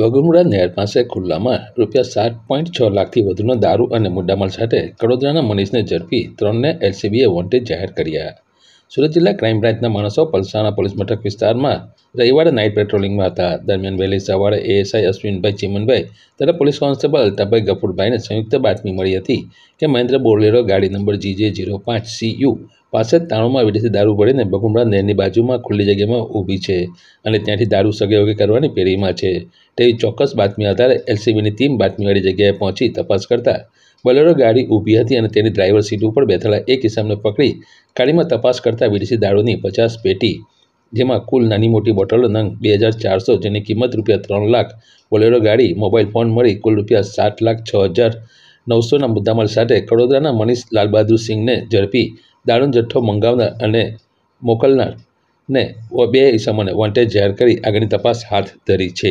બગુમડા નહેર પાસે ખુલ્લામાં રૂપિયા સાત પોઈન્ટ છ લાખથી વધુનો દારૂ અને મુદ્દામાલ સાથે કડોદરાના મનીષને ઝડપી ત્રણને એલસીબીએ વોન્ટેડ જાહેર કર્યા સુરત જિલ્લા ક્રાઇમ બ્રાન્ચના માણસો પલસાણા પોલીસ મથક વિસ્તારમાં રવિવારે નાઇટ પેટ્રોલિંગમાં હતા દરમિયાન વહેલી સવારે એએસઆઈ અશ્વિનભાઈ ચિમનભાઈ તથા પોલીસ કોન્સ્ટેબલ અલ્તાભાઈ ગફુરભાઈને સંયુક્ત બાતમી મળી હતી કે મહેન્દ્ર બોલેરો ગાડી નંબર જીજે જીરો પાંચ સીયુ પાસઠ તાણુંમાં વિદેશી દારૂ પડીને બગુમડા નહેરની બાજુમાં ખુલ્લી જગ્યામાં ઊભી છે અને ત્યાંથી દારૂ સગેવગે કરવાની પેરીમાં છે તેવી ચોક્કસ બાતમી આધારે એલસીબીની ટીમ બાતમીવાળી જગ્યાએ પહોંચી તપાસ કરતા બલેરો ગાડી ઊભી હતી અને તેની ડ્રાઈવર સીટ ઉપર બેઠેલા એક ઇસમને પકડી ગાડીમાં તપાસ કરતા વિદેશી દારૂની પચાસ પેટી જેમાં કુલ નાની મોટી બોટલો નંગ બે હજાર ચારસો જેની કિંમત રૂપિયા ત્રણ લાખ બોલેરો ગાડી મોબાઈલ ફોન મળી કુલ રૂપિયા સાત લાખ છ હજાર નવસોના મુદ્દામાલ સાથે કડોદરાના મનીષ લાલબહાદુર સિંહને ઝડપી દારૂનો જથ્થો મંગાવનાર અને મોકલનારને બે ઇસમોને વોન્ટેડ જાહેર કરી આગળની તપાસ હાથ ધરી છે